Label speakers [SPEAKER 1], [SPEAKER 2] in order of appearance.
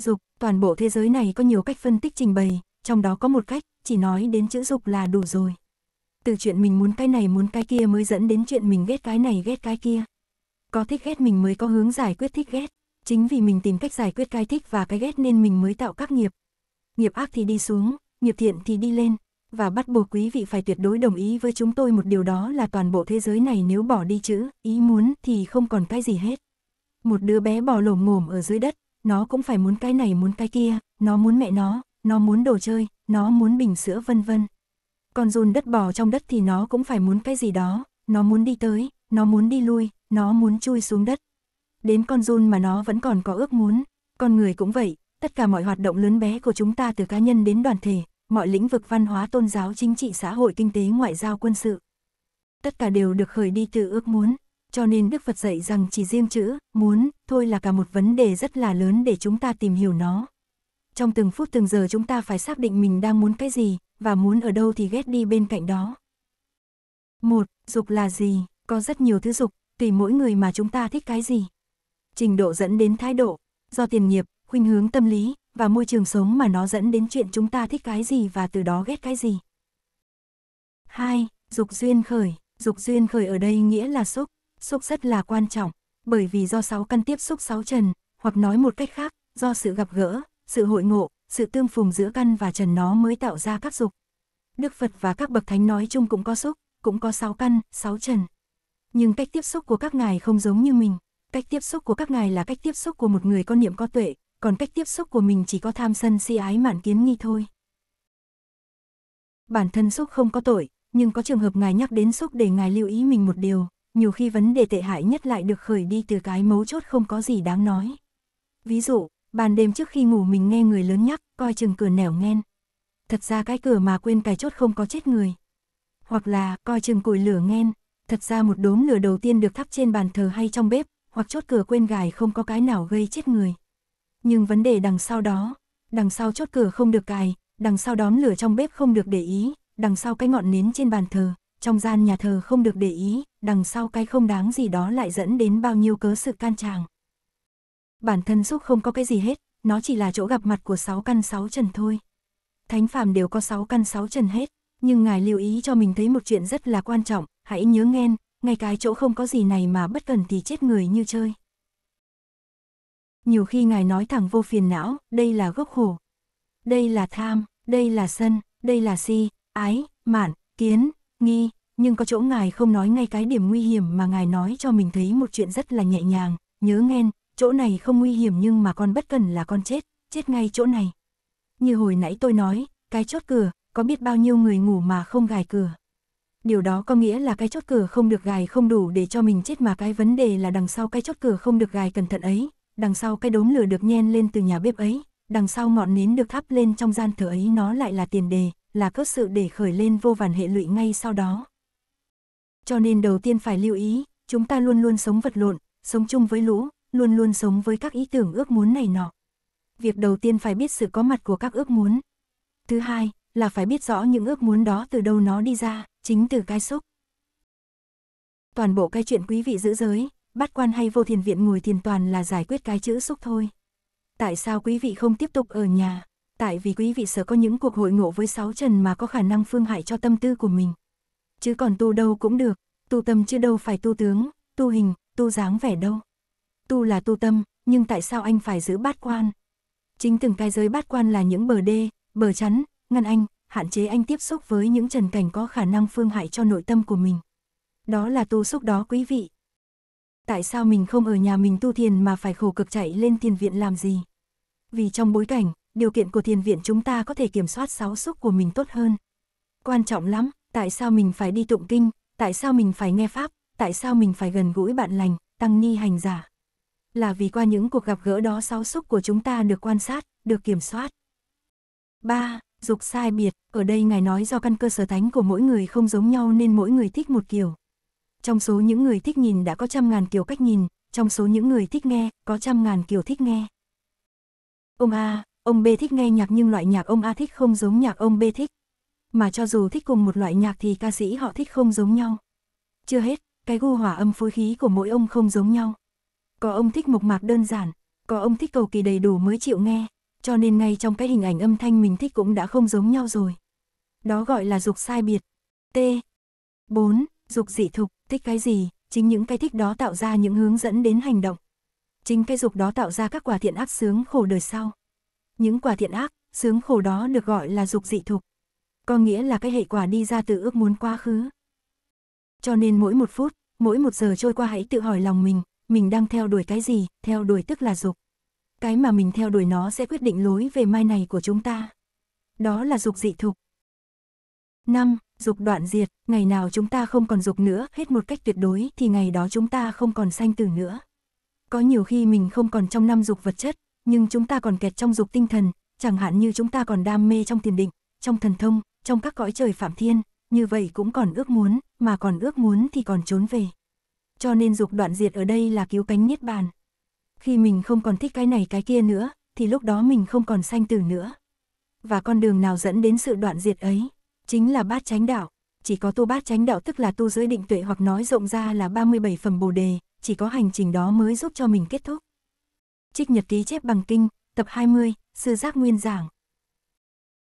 [SPEAKER 1] dục, toàn bộ thế giới này có nhiều cách phân tích trình bày, trong đó có một cách, chỉ nói đến chữ dục là đủ rồi. Từ chuyện mình muốn cái này muốn cái kia mới dẫn đến chuyện mình ghét cái này ghét cái kia. Có thích ghét mình mới có hướng giải quyết thích ghét, chính vì mình tìm cách giải quyết cái thích và cái ghét nên mình mới tạo các nghiệp. Nghiệp ác thì đi xuống, nghiệp thiện thì đi lên, và bắt buộc quý vị phải tuyệt đối đồng ý với chúng tôi một điều đó là toàn bộ thế giới này nếu bỏ đi chữ, ý muốn thì không còn cái gì hết. Một đứa bé bò lổm ngổm ở dưới đất, nó cũng phải muốn cái này muốn cái kia, nó muốn mẹ nó, nó muốn đồ chơi, nó muốn bình sữa vân vân. Còn dồn đất bò trong đất thì nó cũng phải muốn cái gì đó, nó muốn đi tới, nó muốn đi lui, nó muốn chui xuống đất. Đến con run mà nó vẫn còn có ước muốn, con người cũng vậy, tất cả mọi hoạt động lớn bé của chúng ta từ cá nhân đến đoàn thể, mọi lĩnh vực văn hóa tôn giáo chính trị xã hội kinh tế ngoại giao quân sự. Tất cả đều được khởi đi từ ước muốn cho nên Đức Phật dạy rằng chỉ riêng chữ, muốn, thôi là cả một vấn đề rất là lớn để chúng ta tìm hiểu nó. Trong từng phút từng giờ chúng ta phải xác định mình đang muốn cái gì, và muốn ở đâu thì ghét đi bên cạnh đó. Một, Dục là gì? Có rất nhiều thứ dục, tùy mỗi người mà chúng ta thích cái gì. Trình độ dẫn đến thái độ, do tiền nghiệp, khuynh hướng tâm lý, và môi trường sống mà nó dẫn đến chuyện chúng ta thích cái gì và từ đó ghét cái gì. 2. Dục duyên khởi, dục duyên khởi ở đây nghĩa là xúc, xúc rất là quan trọng, bởi vì do sáu căn tiếp xúc sáu trần, hoặc nói một cách khác, do sự gặp gỡ, sự hội ngộ, sự tương phùng giữa căn và trần nó mới tạo ra các dục. Đức Phật và các bậc thánh nói chung cũng có xúc, cũng có sáu căn, sáu trần. Nhưng cách tiếp xúc của các ngài không giống như mình, cách tiếp xúc của các ngài là cách tiếp xúc của một người có niệm có tuệ, còn cách tiếp xúc của mình chỉ có tham sân si ái mạn kiến nghi thôi. Bản thân xúc không có tội, nhưng có trường hợp ngài nhắc đến xúc để ngài lưu ý mình một điều, nhiều khi vấn đề tệ hại nhất lại được khởi đi từ cái mấu chốt không có gì đáng nói. Ví dụ, ban đêm trước khi ngủ mình nghe người lớn nhắc, coi chừng cửa nẻo nghen. Thật ra cái cửa mà quên cài chốt không có chết người. Hoặc là, coi chừng củi lửa nghen, thật ra một đốm lửa đầu tiên được thắp trên bàn thờ hay trong bếp, hoặc chốt cửa quên gài không có cái nào gây chết người. Nhưng vấn đề đằng sau đó, đằng sau chốt cửa không được cài, đằng sau đóm lửa trong bếp không được để ý, đằng sau cái ngọn nến trên bàn thờ, trong gian nhà thờ không được để ý, đằng sau cái không đáng gì đó lại dẫn đến bao nhiêu cớ sự can tràng. Bản thân xúc không có cái gì hết, nó chỉ là chỗ gặp mặt của sáu căn sáu trần thôi. Thánh phàm đều có sáu căn sáu trần hết, nhưng ngài lưu ý cho mình thấy một chuyện rất là quan trọng, hãy nhớ nghen, ngay cái chỗ không có gì này mà bất cần thì chết người như chơi. Nhiều khi ngài nói thẳng vô phiền não, đây là gốc khổ, đây là tham, đây là sân, đây là si, ái, mạn, kiến, nghi, nhưng có chỗ ngài không nói ngay cái điểm nguy hiểm mà ngài nói cho mình thấy một chuyện rất là nhẹ nhàng, nhớ nghen, chỗ này không nguy hiểm nhưng mà con bất cần là con chết, chết ngay chỗ này. Như hồi nãy tôi nói, cái chốt cửa, có biết bao nhiêu người ngủ mà không gài cửa. Điều đó có nghĩa là cái chốt cửa không được gài không đủ để cho mình chết mà cái vấn đề là đằng sau cái chốt cửa không được gài cẩn thận ấy, đằng sau cái đốm lửa được nhen lên từ nhà bếp ấy, đằng sau ngọn nến được thắp lên trong gian thờ ấy nó lại là tiền đề, là cơ sự để khởi lên vô vàn hệ lụy ngay sau đó. Cho nên đầu tiên phải lưu ý, chúng ta luôn luôn sống vật lộn, sống chung với lũ, luôn luôn sống với các ý tưởng ước muốn này nọ. Việc đầu tiên phải biết sự có mặt của các ước muốn. Thứ hai, là phải biết rõ những ước muốn đó từ đâu nó đi ra, chính từ cái xúc. Toàn bộ cái chuyện quý vị giữ giới, bắt quan hay vô thiền viện ngồi thiền toàn là giải quyết cái chữ xúc thôi. Tại sao quý vị không tiếp tục ở nhà? tại vì quý vị sợ có những cuộc hội ngộ với sáu trần mà có khả năng phương hại cho tâm tư của mình. Chứ còn tu đâu cũng được, tu tâm chứ đâu phải tu tướng, tu hình, tu dáng vẻ đâu. Tu là tu tâm, nhưng tại sao anh phải giữ bát quan? Chính từng cái giới bát quan là những bờ đê, bờ chắn, ngăn anh, hạn chế anh tiếp xúc với những trần cảnh có khả năng phương hại cho nội tâm của mình. Đó là tu xúc đó quý vị. Tại sao mình không ở nhà mình tu thiền mà phải khổ cực chạy lên thiền viện làm gì? Vì trong bối cảnh, điều kiện của thiền viện chúng ta có thể kiểm soát sáu xúc của mình tốt hơn. Quan trọng lắm, tại sao mình phải đi tụng kinh, tại sao mình phải nghe pháp, tại sao mình phải gần gũi bạn lành, tăng ni hành giả. Là vì qua những cuộc gặp gỡ đó sáu xúc của chúng ta được quan sát, được kiểm soát. 3. Dục sai biệt, ở đây Ngài nói do căn cơ sở thánh của mỗi người không giống nhau nên mỗi người thích một kiểu. Trong số những người thích nhìn đã có trăm ngàn kiểu cách nhìn, trong số những người thích nghe, có trăm ngàn kiểu thích nghe. Ông A, Ông B thích nghe nhạc nhưng loại nhạc ông A thích không giống nhạc ông B thích. Mà cho dù thích cùng một loại nhạc thì ca sĩ họ thích không giống nhau. Chưa hết, cái gu hỏa âm phối khí của mỗi ông không giống nhau. Có ông thích mộc mạc đơn giản, có ông thích cầu kỳ đầy đủ mới chịu nghe, cho nên ngay trong cái hình ảnh âm thanh mình thích cũng đã không giống nhau rồi. Đó gọi là dục sai biệt. T. 4. Dục dị thục, thích cái gì, chính những cái thích đó tạo ra những hướng dẫn đến hành động. Chính cái dục đó tạo ra các quả thiện ác sướng khổ đời sau những quả thiện ác, sướng khổ đó được gọi là dục dị thục. Có nghĩa là cái hệ quả đi ra từ ước muốn quá khứ. Cho nên mỗi một phút, mỗi một giờ trôi qua hãy tự hỏi lòng mình, mình đang theo đuổi cái gì, theo đuổi tức là dục. Cái mà mình theo đuổi nó sẽ quyết định lối về mai này của chúng ta. Đó là dục dị thục. 5. Dục đoạn diệt, ngày nào chúng ta không còn dục nữa, hết một cách tuyệt đối thì ngày đó chúng ta không còn sanh tử nữa. Có nhiều khi mình không còn trong năm dục vật chất, nhưng chúng ta còn kẹt trong dục tinh thần, chẳng hạn như chúng ta còn đam mê trong tiền định, trong thần thông, trong các cõi trời phạm thiên, như vậy cũng còn ước muốn, mà còn ước muốn thì còn trốn về. Cho nên dục đoạn diệt ở đây là cứu cánh niết bàn. Khi mình không còn thích cái này cái kia nữa, thì lúc đó mình không còn sanh tử nữa. Và con đường nào dẫn đến sự đoạn diệt ấy, chính là bát chánh đạo. Chỉ có tu bát chánh đạo tức là tu giới định tuệ hoặc nói rộng ra là 37 phẩm bồ đề, chỉ có hành trình đó mới giúp cho mình kết thúc. Trích nhật ký chép bằng kinh, tập 20, Sư Giác Nguyên Giảng.